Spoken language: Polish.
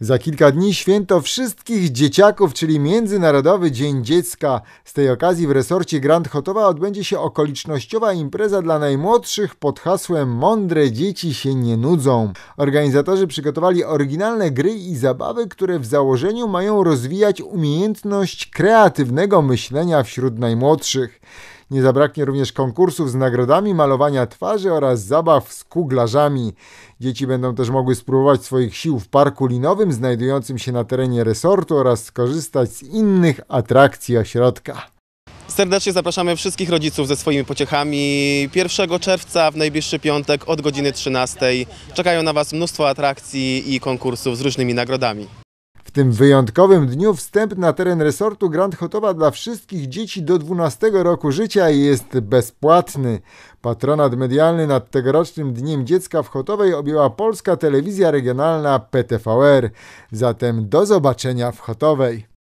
Za kilka dni święto wszystkich dzieciaków, czyli Międzynarodowy Dzień Dziecka. Z tej okazji w resorcie Grand Hotowa odbędzie się okolicznościowa impreza dla najmłodszych pod hasłem Mądre dzieci się nie nudzą. Organizatorzy przygotowali oryginalne gry i zabawy, które w założeniu mają rozwijać umiejętność kreatywnego myślenia wśród najmłodszych. Nie zabraknie również konkursów z nagrodami malowania twarzy oraz zabaw z kuglarzami. Dzieci będą też mogły spróbować swoich sił w parku linowym znajdującym się na terenie resortu oraz skorzystać z innych atrakcji ośrodka. Serdecznie zapraszamy wszystkich rodziców ze swoimi pociechami. 1 czerwca w najbliższy piątek od godziny 13 czekają na Was mnóstwo atrakcji i konkursów z różnymi nagrodami tym wyjątkowym dniu wstęp na teren resortu Grand Hotowa dla wszystkich dzieci do 12 roku życia jest bezpłatny. Patronat medialny nad tegorocznym Dniem Dziecka w Hotowej objęła Polska Telewizja Regionalna PTVR. Zatem do zobaczenia w Hotowej.